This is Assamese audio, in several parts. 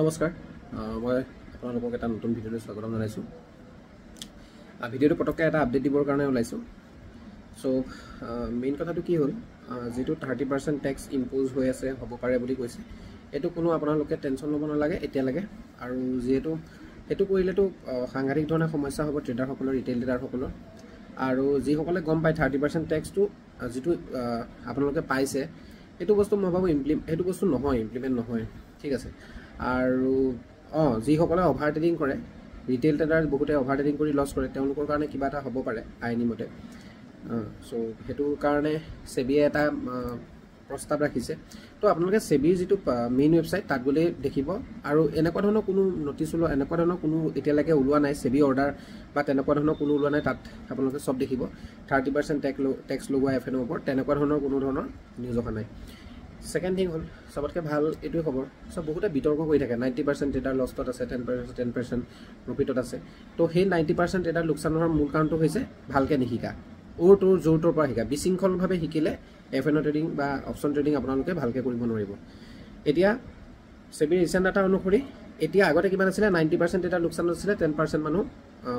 নমস্কাৰ মই আপোনালোকক এটা নতুন ভিডিঅ'লৈ স্বাগতম জনাইছোঁ ভিডিঅ'টো পটককৈ এটা আপডেট দিবৰ কাৰণে ওলাইছোঁ চ' মেইন কথাটো কি হ'ল যিটো থাৰ্টি পাৰ্চেণ্ট টেক্স ইম্প'জ হৈ আছে হ'ব পাৰে বুলি কৈছে এইটো কোনো আপোনালোকে টেনশ্যন ল'ব নালাগে এতিয়ালৈকে আৰু যিহেতু সেইটো কৰিলেতো সাংঘাতিক ধৰণে সমস্যা হ'ব ট্ৰেডাৰসকলৰ ৰিটেইল ট্ৰেডাৰসকলৰ আৰু যিসকলে গম পায় থাৰ্টি পাৰ্চেণ্ট টেক্সটো যিটো আপোনালোকে পাইছে সেইটো বস্তু মই ভাবোঁ ইমপ্লিমেণ্ট সেইটো বস্তু নহয় ইমপ্লিমেণ্ট নহয় ঠিক আছে আৰু অঁ যিসকলে অভাৰ ট্ৰেডিং কৰে ৰিটেইল ট্ৰেডাৰ বহুতে অভাৰ ট্ৰেডিং কৰি লছ কৰে তেওঁলোকৰ কাৰণে কিবা এটা হ'ব পাৰে আইনী মতে চ' সেইটো কাৰণে ছেবিয়ে এটা প্ৰস্তাৱ ৰাখিছে ত' আপোনালোকে ছেবিৰ যিটো মেইন ৱেবছাইট তাত গ'লেই দেখিব আৰু এনেকুৱা ধৰণৰ কোনো নটিছ ওলোৱা এনেকুৱা ধৰণৰ কোনো এতিয়ালৈকে ওলোৱা নাই ছেবি অৰ্ডাৰ বা তেনেকুৱা ধৰণৰ কোনো ওলোৱা নাই তাত আপোনালোকে চব দেখিব থাৰ্টি পাৰ্চেণ্ট টেক্স টেক্স লগোৱা এফ এনৰ ওপৰত তেনেকুৱা ধৰণৰ কোনো ধৰণৰ নিউজ অহা নাই ছেকেণ্ড থিং হ'ল চবতকৈ ভাল এইটোৱে খবৰ চব বহুতে বিতৰ্ক কৰি থাকে নাইণ্টি পাৰ্চেণ্ট এটাৰ লষ্টত আছে টেন পাৰ্চেণ্ট টেন পাৰ্চেণ্ট প্ৰফিটত আছে ত' সেই নাইণ্টি পাৰ্চেণ্ট এটাৰ লোকচান হোৱাৰ মূল কাৰণটো হৈছে ভালকৈ নিশিকা অ'ৰ তোৰ জ'ৰ তোৰ পৰা শিকা বিশৃংখলভাৱে শিকিলে এফ এন অ' ট্ৰেডিং বা অপশ্যন ট্ৰেডিং আপোনালোকে ভালকৈ কৰিব নোৱাৰিব এতিয়া ছেবি ৰিচেণ্ট ডাটা অনুসৰি এতিয়া আগতে কিমান আছিলে নাইণ্টি পাৰ্চেণ্ট এটা লোকচান আছিলে টেন পাৰ্চেণ্ট মানুহ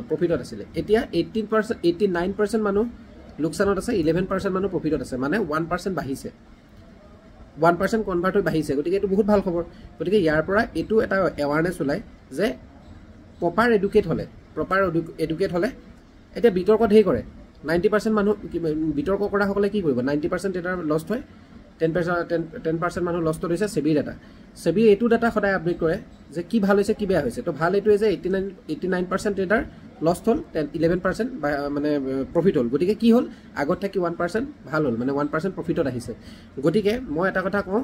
প্ৰফিটত আছিলে এতিয়া eighteen percent eighty nine percent মানুহ লোকচানত আছে ইলেভেন পাৰ্চেণ্ট মানুহ প্ৰফিটত আছে মানে ওৱান পাৰ্চেণ্ট বাঢ়িছে ওৱান পাৰ্চেণ্ট কনভাৰ্ট হৈ বাঢ়িছে গতিকে এইটো বহুত ভাল খবৰ গতিকে ইয়াৰ পৰা এইটো এটা এৱাৰনেছ ওলায় যে প্ৰপাৰ এডুকেট হ'লে প্ৰপাৰ এডুকেট হ'লে এতিয়া বিতৰ্ক ধেৰ কৰে নাইণ্টি পাৰ্চেণ্ট মানুহ বিতৰ্ক কৰাসকলে কি কৰিব নাইণ্টি পাৰ্চেণ্ট এটা লষ্ট হয় ten percent ten ten percent মানুহ লষ্টত হৈছে চেবিৰ এটা ছেবি এইটো ডাটা সদায় আপডেট কৰে যে কি ভাল হৈছে কি বেয়া হৈছে তো ভাল এইটোৱে যে eighty nine eighty nine percent trader lost হ'ল টেন ইলেভেন পাৰ্চেণ্ট বা মানে প্ৰফিট হ'ল গতিকে কি হ'ল আগত থাকি ওৱান পাৰ্চেণ্ট ভাল হ'ল মানে ওৱান পাৰ্চেণ্ট প্ৰফিটত আহিছে গতিকে মই এটা কথা কওঁ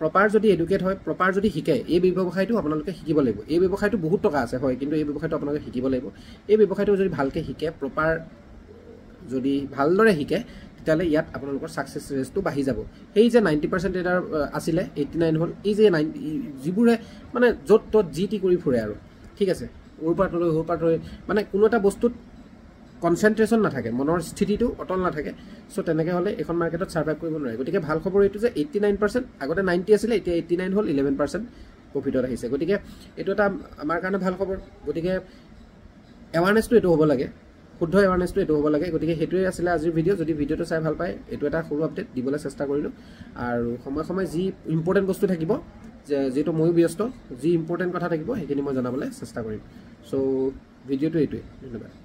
প্ৰপাৰ যদি এডুকেট হয় প্ৰপাৰ যদি শিকে এই ব্যৱসায়টো আপোনালোকে শিকিব লাগিব এই ব্যৱসায়টো বহুত টকা আছে হয় কিন্তু এই ব্যৱসায়টো আপোনালোকে শিকিব লাগিব এই ব্যৱসায়টো যদি ভালকৈ শিকে প্ৰপাৰ যদি ভালদৰে শিকে তেতিয়াহ'লে ইয়াত আপোনালোকৰ ছাকচেছ ৰেটটো বাঢ়ি যাব সেই যে নাইণ্টি পাৰ্চেণ্ট এটাৰ আছিলে এইটি নাইন হ'ল এই যে নাইন যিবোৰে মানে য'ত ত'ত যি টি কৰি ফুৰে আৰু ঠিক আছে সৰু পৰা লৈ সৰু পাত লৈ মানে কোনো এটা বস্তুত কনচেনট্ৰেশ্যন নাথাকে মনৰ স্থিতিটো অটল নাথাকে চ' তেনেকৈ হ'লে এইখন মাৰ্কেটত ছাৰ্ভাইভ কৰিব নোৱাৰে গতিকে ভাল খবৰ এইটো যে এইটি নাইন পাৰ্চেণ্ট আগতে নাইণ্টি আছিলে এতিয়া এইটি নাইন হ'ল ইলেভেন পাৰ্চেণ্ট প্ৰফিটত আহিছে গতিকে এইটো এটা আমাৰ কাৰণে ভাল খবৰ গতিকে এৱাৰনেছটো এইটো হ'ব লাগে শুদ্ধ এৱাৰনেছটো এইটো হ'ব লাগে গতিকে সেইটোৱে আছিলে আজিৰ ভিডিঅ' যদি ভিডিঅ'টো চাই ভাল পায় এইটো এটা সৰু আপডেট দিবলৈ চেষ্টা কৰিলোঁ আৰু সময়ে সময়ে যি ইম্পৰ্টেণ্ট বস্তু থাকিব যে যিহেতু ময়ো ব্যস্ত যি ইম্পৰ্টেণ্ট কথা থাকিব সেইখিনি মই জনাবলৈ চেষ্টা কৰিম চ' ভিডিঅ'টো এইটোৱে ধন্যবাদ